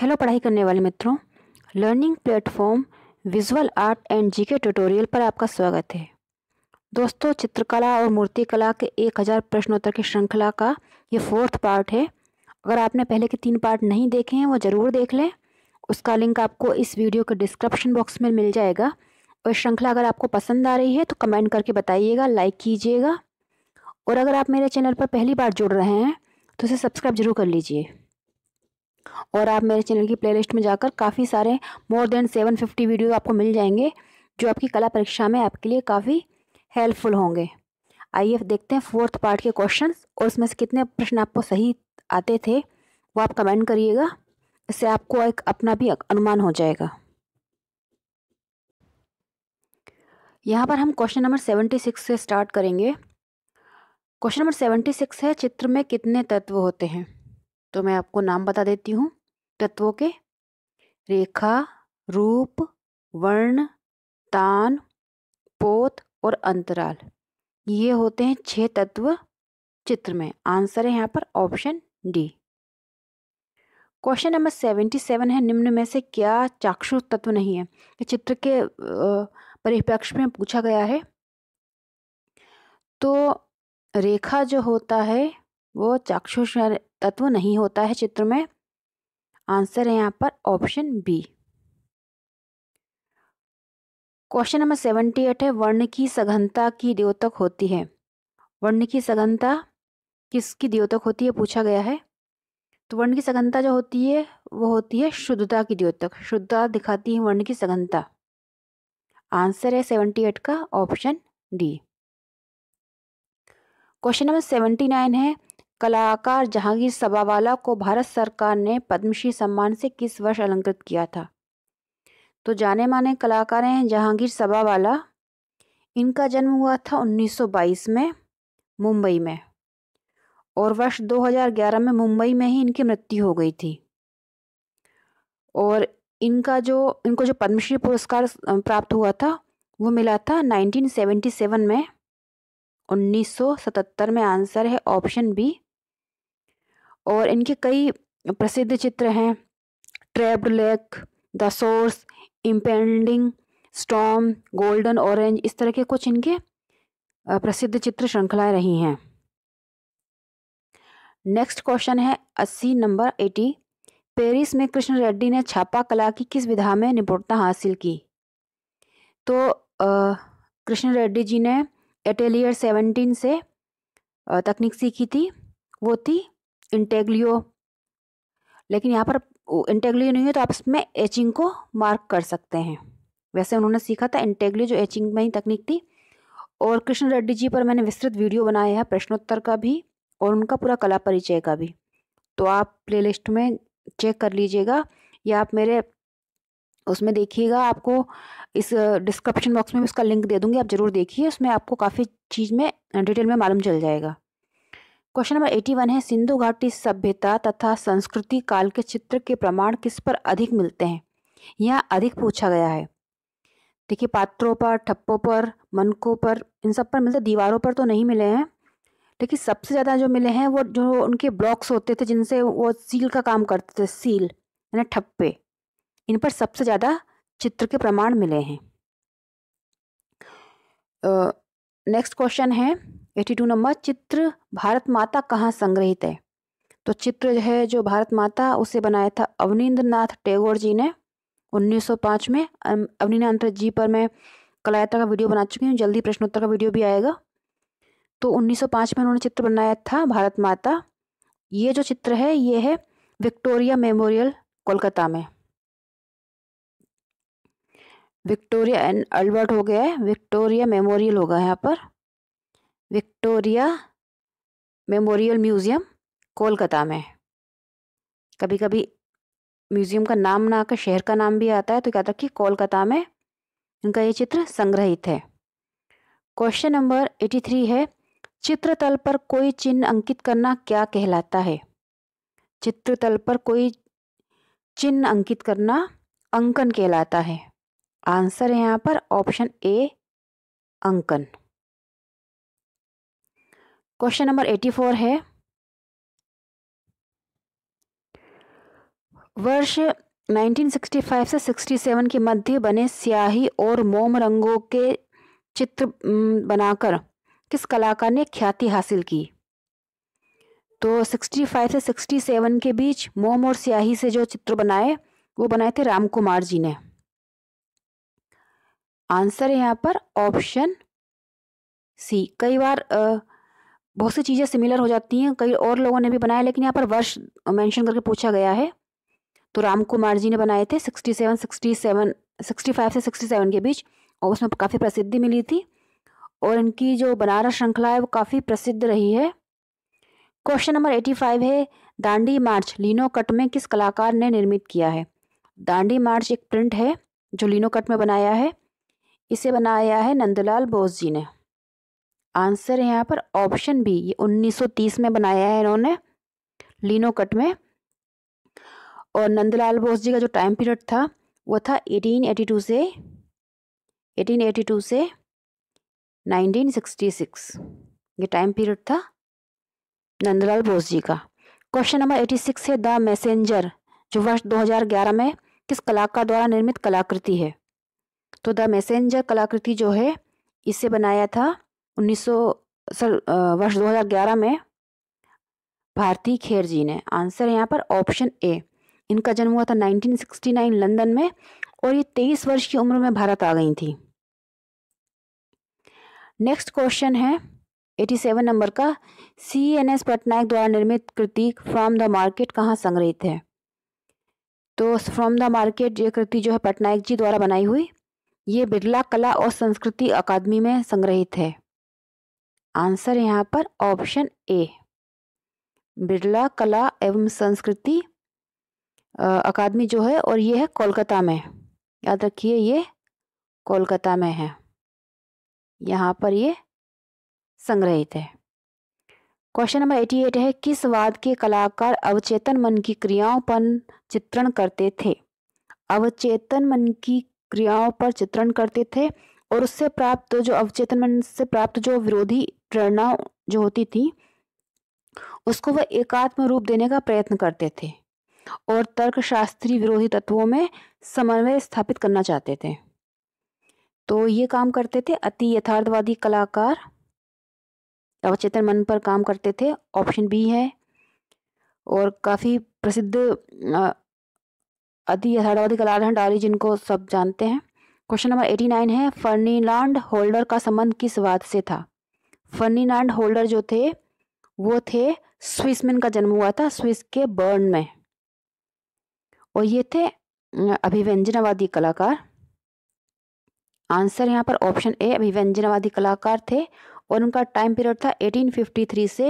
hello पढ़ाई करने वाले मित्रों learning platform visual art and GK tutorial पर आपका स्वागत है दोस्तों चित्रकला और मूर्तिकला के एक हज़ार प्रश्नोत्तर की श्रृंखला का ये फोर्थ पार्ट है अगर आपने पहले के तीन पार्ट नहीं देखे हैं वो ज़रूर देख लें उसका लिंक आपको इस वीडियो के डिस्क्रिप्शन बॉक्स में मिल जाएगा और श्रृंखला अगर आपको पसंद आ रही है तो कमेंट करके बताइएगा लाइक कीजिएगा और अगर आप मेरे चैनल पर पहली बार जुड़ रहे हैं तो इसे सब्सक्राइब जरूर कर लीजिए और आप मेरे चैनल की प्लेलिस्ट में जाकर काफ़ी सारे more than seven fifty video आपको मिल जाएंगे जो आपकी कला परीक्षा में आपके लिए काफ़ी हेल्पफुल होंगे आइए देखते हैं फोर्थ पार्ट के क्वेश्चन और उसमें से कितने प्रश्न आपको सही आते थे वो आप कमेंट करिएगा इससे आपको एक अपना भी अनुमान हो जाएगा यहाँ पर हम क्वेश्चन नंबर सेवेंटी सिक्स से स्टार्ट करेंगे क्वेश्चन नंबर सेवेंटी सिक्स है चित्र में कितने तत्व होते हैं तो मैं आपको नाम बता देती हूँ तत्वों के रेखा रूप वर्ण तान पोत और अंतराल ये होते हैं छह तत्व चित्र में आंसर है यहाँ पर option D question number seventy seven है निम्न में से क्या चाक्षु तत्व नहीं है ये चित्र के परिप्रेक्ष्य में पूछा गया है तो रेखा जो होता है वो चाक्षुष तत्व नहीं होता है चित्र में आंसर है यहाँ पर option B question number seventy eight है वर्ण की सघनता की द्योतक होती है वर्ण की सघनता किसकी द्योतक होती है पूछा गया है तो वर्ण की सघनता जो होती है वो होती है शुद्धता की द्योतक शुद्धता दिखाती है वर्ण की सघनता आंसर है सेवेंटी एट का option D question number seventy nine है कलाकार जहांगीर सबावाला को भारत सरकार ने पद्मश्री सम्मान से किस वर्ष अलंकृत किया था तो जाने माने कलाकार हैं जहांगीर सबावाला इनका जन्म हुआ था 1922 में मुंबई में और वर्ष 2011 में मुंबई में ही इनकी मृत्यु हो गई थी और इनका जो इनको जो पद्मश्री पुरस्कार प्राप्त हुआ था वो मिला था 1977 में 1977 में आंसर है ऑप्शन बी और इनके कई प्रसिद्ध चित्र हैं trapped lake the source impending storm golden orange इस तरह के कुछ इनके प्रसिद्ध चित्र श्रृंखलाएं रही हैं नेक्स्ट क्वेश्चन है अस्सी नंबर एटी पेरिस में कृष्ण रेड्डी ने छापा कला की किस विधा में निपुणता हासिल की तो कृष्ण रेड्डी जी ने एटेलियर सेवनटीन से तकनीक सीखी थी वो थी इंटेग्लियो लेकिन यहाँ पर इंटेग्लियो नहीं है तो आप इसमें एचिंग को मार्क कर सकते हैं वैसे उन्होंने सीखा था इंटेग्लियो जो एचिंग में ही तकनीक थी और कृष्ण रेड्डी जी पर मैंने विस्तृत वीडियो बनाया है प्रश्नोत्तर का भी और उनका पूरा कला परिचय का भी तो आप प्ले में चेक कर लीजिएगा या आप मेरे उसमें देखिएगा आपको इस डिस्क्रिप्शन बॉक्स में उसका लिंक दे दूँगी आप ज़रूर देखिए उसमें आपको काफ़ी चीज़ में डिटेल में मालूम चल जाएगा क्वेश्चन नंबर एटी वन है सिंधु घाटी सभ्यता तथा संस्कृति काल के चित्र के प्रमाण किस पर अधिक मिलते हैं यह अधिक पूछा गया है देखिए पात्रों पर ठप्पों पर मनकों पर इन सब पर मिलते दीवारों पर तो नहीं मिले हैं लेकिन सबसे ज़्यादा जो मिले हैं वो जो उनके ब्लॉक्स होते थे जिनसे वो सील का काम करते थे सील यानी ठप्पे इन पर सबसे ज़्यादा चित्र के प्रमाण मिले हैं नेक्स्ट uh, क्वेश्चन है एटी टू नंबर चित्र भारत माता कहाँ संग्रहित है तो चित्र है जो भारत माता उसे बनाया था अवनीन्द्र नाथ टैगोर जी ने 1905 में अवनीन्द्र जी पर मैं कलायात्रा का वीडियो बना चुकी हूँ जल्दी प्रश्नोत्तर का वीडियो भी आएगा तो 1905 में उन्होंने चित्र बनाया था भारत माता ये जो चित्र है ये है विक्टोरिया मेमोरियल कोलकाता में विक्टोरिया एंड अल्बर्ट हो गया है विक्टोरिया मेमोरियल होगा यहाँ पर विक्टोरिया मेमोरियल म्यूज़ियम कोलकाता में कभी कभी म्यूज़ियम का नाम ना आकर शहर का नाम भी आता है तो याद रखिए कोलकाता में इनका ये चित्र संग्रहित है क्वेश्चन नंबर एटी थ्री है चित्रतल पर कोई चिन्ह अंकित करना क्या कहलाता है चित्रतल पर कोई चिन्ह अंकित करना अंकन कहलाता है आंसर है यहाँ पर ऑप्शन ए अंकन क्वेश्चन नंबर एटी फोर है वर्ष 1965 से 67 के मध्य बने स्याही और मोम रंगों के चित्र बनाकर किस कलाकार ने ख्याति हासिल की तो 65 से 67 के बीच मोम और स्याही से जो चित्र बनाए वो बनाए थे राम कुमार जी ने आंसर है यहाँ पर ऑप्शन सी कई बार आ, बहुत सी चीज़ें सिमिलर हो जाती हैं कई और लोगों ने भी बनाया लेकिन यहाँ पर वर्ष मेंशन करके पूछा गया है तो राम कुमार जी ने बनाए थे sixty seven sixty seven sixty five से सिक्सटी सेवन के बीच और उसमें काफ़ी प्रसिद्धि मिली थी और इनकी जो बनारस श्रृंखला है वो काफ़ी प्रसिद्ध रही है क्वेश्चन नंबर एटी फाइव है दांडी मार्च लीनो कट में किस कलाकार ने निर्मित किया है दांडी मार्च एक प्रिंट है जो लीनो कट में बनाया है इसे बनाया है नंदलाल बोस जी ने आंसर है यहाँ पर ऑप्शन बी ये 1930 में बनाया है इन्होंने लीनो कट में और नंदलाल बोस जी का जो टाइम पीरियड था वो था 1882 से 1882 से 1966 ये टाइम पीरियड था नंदलाल बोस जी का क्वेश्चन नंबर 86 है द मैसेंजर जो वर्ष 2011 में किस कलाकार द्वारा निर्मित कलाकृति है तो द मैसेंजर कलाकृति जो है इसे बनाया था उन्नीस वर्ष 2011 में भारती खेर जी ने आंसर है यहाँ पर ऑप्शन ए इनका जन्म हुआ था 1969 लंदन में और ये 23 वर्ष की उम्र में भारत आ गई थी नेक्स्ट क्वेश्चन है 87 नंबर का सी एन एस पटनायक द्वारा निर्मित कृति फ्रॉम द मार्केट कहाँ संग्रहित है तो फ्रॉम द मार्केट ये कृति जो है पटनायक जी द्वारा बनाई हुई ये बिरला कला और संस्कृति अकादमी में संग्रहित है आंसर यहाँ पर ऑप्शन ए बिरला कला एवं संस्कृति अकादमी जो है और ये है कोलकाता में याद रखिए ये कोलकाता में है यहाँ पर ये संग्रहित है क्वेश्चन नंबर एटी एट है किस वाद के कलाकार अवचेतन मन की क्रियाओं पर चित्रण करते थे अवचेतन मन की क्रियाओं पर चित्रण करते थे और उससे प्राप्त जो अवचेतन मन से प्राप्त जो विरोधी प्रेरणा जो होती थी उसको वह एकात्म रूप देने का प्रयत्न करते थे और तर्कशास्त्री विरोधी तत्वों में समन्वय स्थापित करना चाहते थे तो ये काम करते थे अति यथार्थवादी कलाकार अवचेतन मन पर काम करते थे ऑप्शन बी है और काफ़ी प्रसिद्ध अति यथार्थवादी कलाकार हैं डाली जिनको सब जानते हैं क्वेश्चन नंबर एटी नाइन है फर्नीलैंड होल्डर का संबंध किस वाद से था फर्निनांड होल्डर जो थे वो थे स्विसमैन का जन्म हुआ था स्विस के बर्न में और ये थे अभिव्यंजनवादी कलाकार आंसर यहाँ पर ऑप्शन ए अभिव्यंजनवादी कलाकार थे और उनका टाइम पीरियड था 1853 से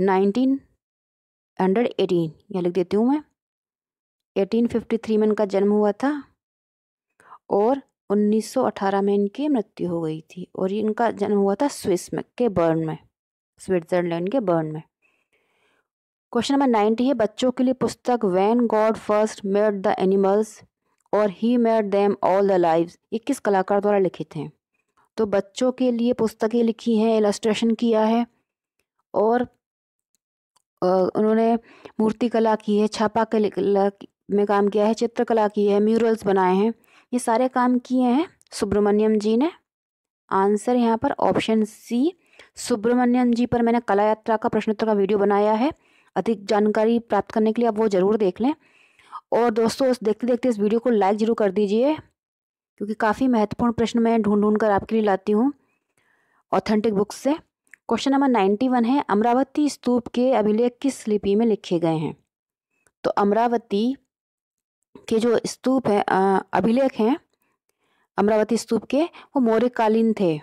1918 यह लिख देती हूँ मैं 1853 में इनका जन्म हुआ था और 1918 में इनकी मृत्यु हो गई थी और इनका जन्म हुआ था स्विस में के बर्न में स्विट्जरलैंड के बर्न में क्वेश्चन नंबर नाइन्टी है बच्चों के लिए पुस्तक when God first made the animals और he made them all the live ये किस कलाकार द्वारा लिखित हैं तो बच्चों के लिए पुस्तकें लिखी हैं इलस्ट्रेशन किया है और उन्होंने मूर्ति कला की है छापा कला में काम किया है चित्रकला की है म्यूरल्स बनाए हैं ये सारे काम किए हैं सुब्रमण्यम जी ने आंसर यहाँ पर ऑप्शन सी सुब्रमण्यम जी पर मैंने कला यात्रा का प्रश्नोत्तर का वीडियो बनाया है अधिक जानकारी प्राप्त करने के लिए आप वो ज़रूर देख लें और दोस्तों उस देखते देखते इस वीडियो को लाइक ज़रूर कर दीजिए क्योंकि काफ़ी महत्वपूर्ण प्रश्न मैं ढूंढ ढूंढ कर आपके लिए लाती हूँ ऑथेंटिक बुक्स से क्वेश्चन नंबर नाइन्टी वन है अमरावती स्तूप के अभिलेख किस लिपि में लिखे गए हैं तो अमरावती के जो स्तूप है अभिलेख हैं अमरावती स्तूप के वो मौर्यकालीन थे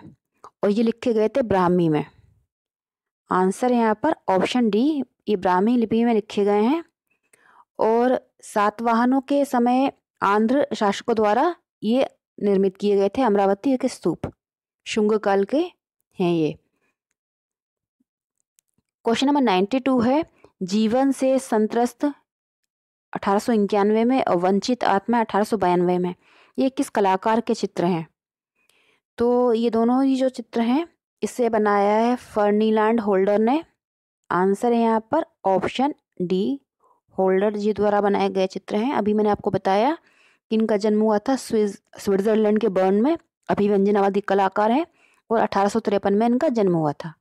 और ये लिखे गए थे ब्राह्मी में आंसर यहाँ पर ऑप्शन डी ये ब्राह्मी लिपि में लिखे गए हैं और सातवाहनों के समय आंध्र शासकों द्वारा ये निर्मित किए गए थे अमरावती के स्तूप शुंग काल के हैं ये क्वेश्चन नंबर नाइन्टी टू है जीवन से संतरस्त अठारह में और वंचित आत्मा अठारह में ये किस कलाकार के चित्र हैं तो ये दोनों ही जो चित्र हैं इसे बनाया है फर्नीलैंड होल्डर ने आंसर है यहाँ पर ऑप्शन डी होल्डर जी द्वारा बनाए गए चित्र हैं अभी मैंने आपको बताया कि इनका जन्म हुआ था स्विज स्विट्ज़रलैंड के बर्न में अभिव्यंजनवादी कलाकार हैं और अठारह में इनका जन्म हुआ था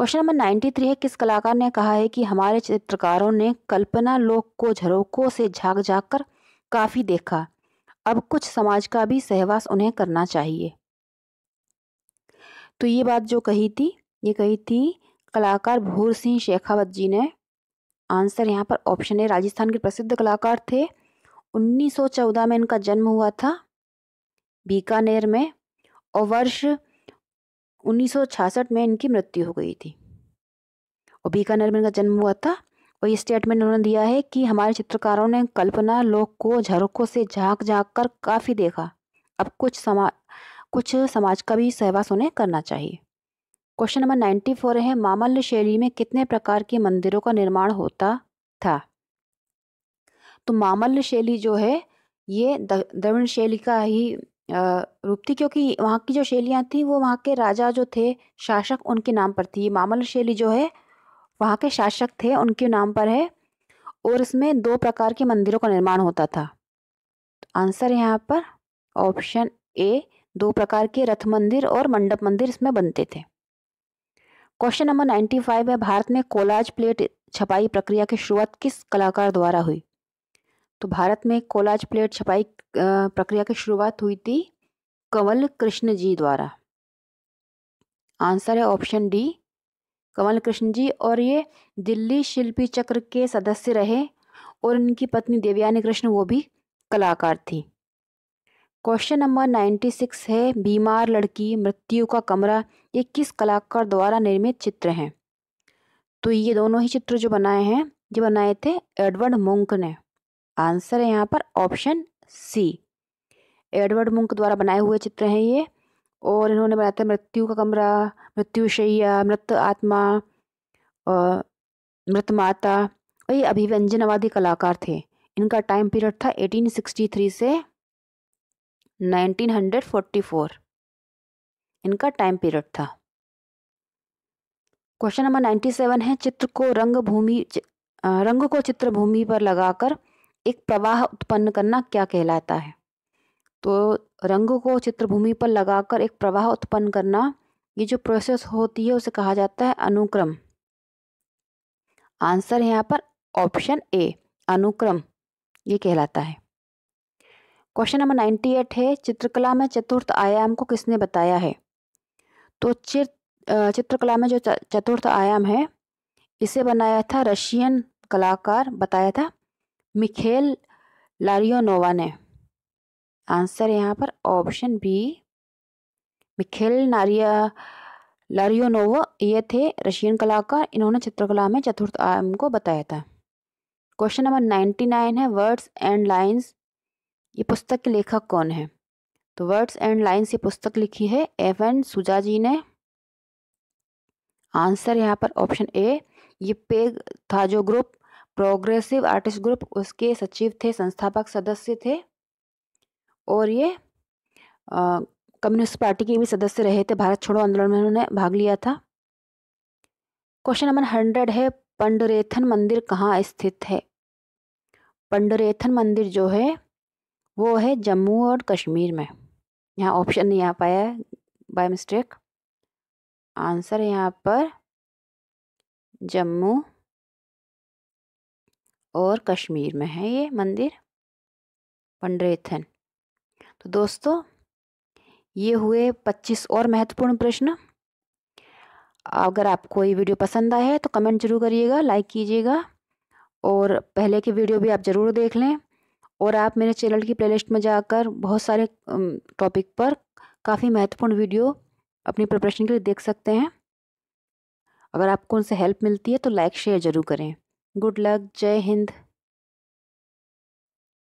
क्वेश्चन नंबर नाइन्टी थ्री है किस कलाकार ने कहा है कि हमारे चित्रकारों ने कल्पना लोक को झरोकों से झाँक झाँक कर काफ़ी देखा अब कुछ समाज का भी सहवास उन्हें करना चाहिए तो ये बात जो कही थी ये कही थी कलाकार भूर सिंह शेखावत जी ने आंसर यहाँ पर ऑप्शन है राजस्थान के प्रसिद्ध कलाकार थे 1914 में इनका जन्म हुआ था बीकानेर में और वर्ष 1966 में इनकी मृत्यु हो गई थी और बीकानेर में इनका जन्म हुआ था और ये स्टेटमेंट उन्होंने दिया है कि हमारे चित्रकारों ने कल्पना लोक को झरोखों से झाँक झाँक कर काफ़ी देखा अब कुछ समाज कुछ समाज का भी सहवास उन्हें करना चाहिए क्वेश्चन नंबर नाइन्टी फोर है मामल्य शैली में कितने प्रकार के मंदिरों का निर्माण होता था तो मामल्य शैली जो है ये द्रविण शैली का ही रूप थी क्योंकि वहाँ की जो शैलियाँ थी वो वहाँ के राजा जो थे शासक उनके नाम पर थी ये मामल शैली जो है वहाँ के शासक थे उनके नाम पर है और इसमें दो प्रकार के मंदिरों का निर्माण होता था आंसर यहाँ पर ऑप्शन ए दो प्रकार के रथ मंदिर और मंडप मंदिर इसमें बनते थे क्वेश्चन नंबर नाइन्टी फाइव है भारत में कोलाज प्लेट छपाई प्रक्रिया की शुरुआत किस कलाकार द्वारा हुई तो भारत में कोलाज प्लेट छपाई प्रक्रिया की शुरुआत हुई थी कंवल कृष्ण जी द्वारा आंसर है ऑप्शन डी कंवल कृष्ण जी और ये दिल्ली शिल्पी चक्र के सदस्य रहे और इनकी पत्नी देवयानी कृष्ण वो भी कलाकार थी क्वेश्चन नंबर नाइन्टी सिक्स है बीमार लड़की मृत्यु का कमरा ये किस कलाकार द्वारा निर्मित चित्र हैं तो ये दोनों ही चित्र जो बनाए हैं ये बनाए थे एडवर्ड मुंक ने आंसर है यहाँ पर ऑप्शन सी एडवर्ड मुंक द्वारा बनाए हुए चित्र हैं ये और इन्होंने बनाया था मृत्यु का कमरा मृत्युशैया मृत आत्मा मृत माता और ये अभिव्यंजनवादी कलाकार थे इनका टाइम पीरियड था 1863 से 1944 इनका टाइम पीरियड था क्वेश्चन नंबर 97 है चित्र को रंग भूमि रंग को चित्र भूमि पर लगाकर एक प्रवाह उत्पन्न करना क्या कहलाता है तो रंग को चित्रभूमि पर लगाकर एक प्रवाह उत्पन्न करना ये जो प्रोसेस होती है उसे कहा जाता है अनुक्रम आंसर है यहाँ पर ऑप्शन ए अनुक्रम ये कहलाता है क्वेश्चन नंबर नाइन्टी एट है चित्रकला में चतुर्थ आयाम को किसने बताया है तो चित्र चित्रकला में जो चतुर्थ आयाम है इसे बनाया था रशियन कलाकार बताया था मिखेल लारियोनोवा ने आंसर यहाँ पर ऑप्शन बी मिखेल नारिया लारियोनोवा ये थे रशियन कलाकार इन्होंने चित्रकला में चतुर्थ आयाम को बताया था क्वेश्चन नंबर नाइन्टी नाइन है वर्ड्स एंड लाइंस ये पुस्तक के लेखक कौन है तो वर्ड्स एंड लाइंस ये पुस्तक लिखी है एफ एन सुजा जी ने आंसर यहाँ पर ऑप्शन ए ये पेग था जो ग्रुप प्रोग्रेसिव आर्टिस्ट ग्रुप उसके सचिव थे संस्थापक सदस्य थे और ये कम्युनिस्ट पार्टी के भी सदस्य रहे थे भारत छोड़ो आंदोलन में उन्होंने भाग लिया था क्वेश्चन नंबर हंड्रेड है पंडरेथन मंदिर कहाँ स्थित है पंडरेथन मंदिर जो है वो है जम्मू और कश्मीर में यहाँ ऑप्शन नहीं आ पाया है बाय मिस्टेक आंसर यहाँ पर जम्मू और कश्मीर में है ये मंदिर पंडरेथन तो दोस्तों ये हुए 25 और महत्वपूर्ण प्रश्न अगर आपको ये वीडियो पसंद आया है तो कमेंट जरूर करिएगा लाइक कीजिएगा और पहले की वीडियो भी आप ज़रूर देख लें और आप मेरे चैनल की प्लेलिस्ट में जाकर बहुत सारे टॉपिक पर काफ़ी महत्वपूर्ण वीडियो अपनी प्रिपरेशन के लिए देख सकते हैं अगर आपको उनसे हेल्प मिलती है तो लाइक शेयर ज़रूर करें गुड लक जय हिंद